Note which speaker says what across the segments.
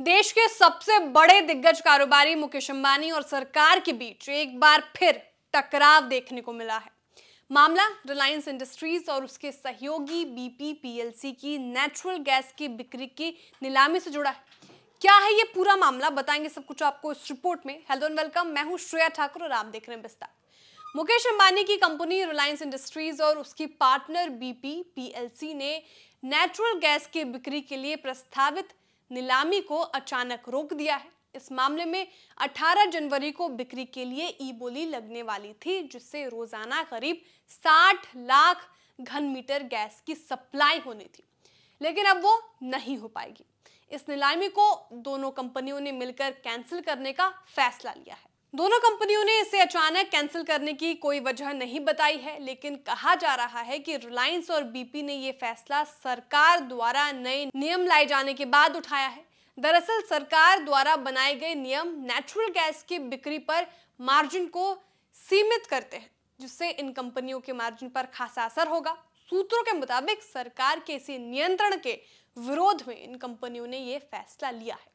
Speaker 1: देश के सबसे बड़े दिग्गज कारोबारी मुकेश अंबानी और सरकार के बीच एक बार फिर टकराव देखने को मिला है मामला रिलायंस इंडस्ट्रीज और उसके सहयोगी बीपी की नेचुरल गैस की बिक्री की नीलामी से जुड़ा है क्या है ये पूरा मामला बताएंगे सब कुछ आपको इस रिपोर्ट में हेलो एंड वेलकम मैं हूं श्रेया ठाकुर और आप देख रहे हैं बिस्तार मुकेश अंबानी की कंपनी रिलायंस इंडस्ट्रीज और उसकी पार्टनर बीपी ने नेचुरल गैस की बिक्री के लिए प्रस्तावित नीलामी को अचानक रोक दिया है इस मामले में 18 जनवरी को बिक्री के लिए ई बोली लगने वाली थी जिससे रोजाना करीब 60 लाख घन मीटर गैस की सप्लाई होनी थी लेकिन अब वो नहीं हो पाएगी इस नीलामी को दोनों कंपनियों ने मिलकर कैंसिल करने का फैसला लिया है दोनों कंपनियों ने इसे अचानक कैंसिल करने की कोई वजह नहीं बताई है लेकिन कहा जा रहा है कि रिलायंस और बीपी ने यह फैसला सरकार द्वारा नए नियम लाए जाने के बाद उठाया है दरअसल सरकार द्वारा बनाए गए नियम नेचुरल गैस की बिक्री पर मार्जिन को सीमित करते हैं जिससे इन कंपनियों के मार्जिन पर खासा असर होगा सूत्रों के मुताबिक सरकार के इसी नियंत्रण के विरोध में इन कंपनियों ने ये फैसला लिया है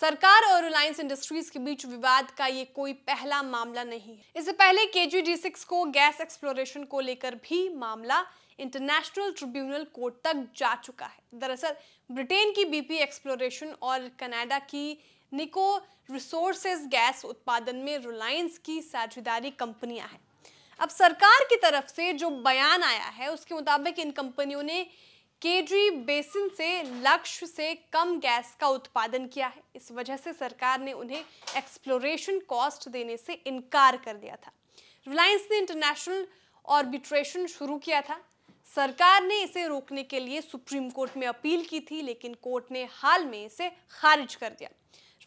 Speaker 1: सरकार और रिलायंस इंडस्ट्रीज के बीच विवाद का ये कोई पहला मामला नहीं है इससे पहले के सिक्स को गैस एक्सप्लोरेशन को लेकर भी मामला इंटरनेशनल ट्रिब्यूनल कोर्ट तक जा चुका है दरअसल ब्रिटेन की बीपी एक्सप्लोरेशन और कनाडा की निको रिसोर्सेज गैस उत्पादन में रिलायंस की साझेदारी कंपनियां हैं अब सरकार की तरफ से जो बयान आया है उसके मुताबिक इन कंपनियों ने केजरी बेसिन से लक्ष्य से कम गैस का उत्पादन किया है इस वजह से सरकार ने उन्हें एक्सप्लोरेशन कॉस्ट देने से इनकार कर दिया था रिलायंस ने इंटरनेशनल ऑर्बिट्रेशन शुरू किया था सरकार ने इसे रोकने के लिए सुप्रीम कोर्ट में अपील की थी लेकिन कोर्ट ने हाल में इसे खारिज कर दिया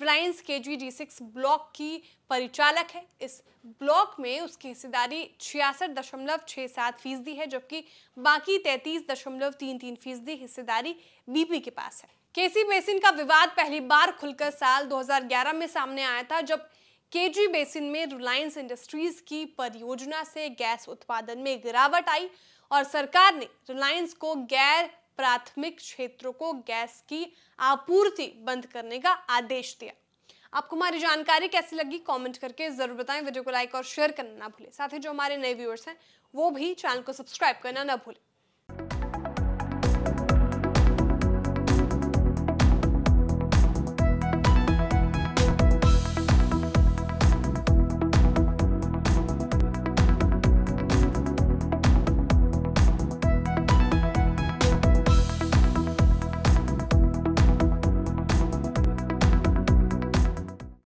Speaker 1: रिलायंस के जी डी सिक्स ब्लॉक की परिचालक है इस ब्लॉक में उसकी हिस्सेदारी छियासठ दशमलव छः सात फीसदी है जबकि बाकी तैंतीस दशमलव तीन तीन फीसदी हिस्सेदारी बीपी के पास है केसी बेसिन का विवाद पहली बार खुलकर साल 2011 में सामने आया था जब केजी बेसिन में रिलायंस इंडस्ट्रीज की परियोजना से गैस उत्पादन में गिरावट आई और सरकार ने रिलायंस को गैर प्राथमिक क्षेत्रों को गैस की आपूर्ति बंद करने का आदेश दिया आपको हमारी जानकारी कैसी लगी कमेंट करके जरूर बताएं वीडियो को लाइक और शेयर करना ना भूलें साथ ही जो हमारे नए व्यूअर्स हैं वो भी चैनल को सब्सक्राइब करना ना भूलें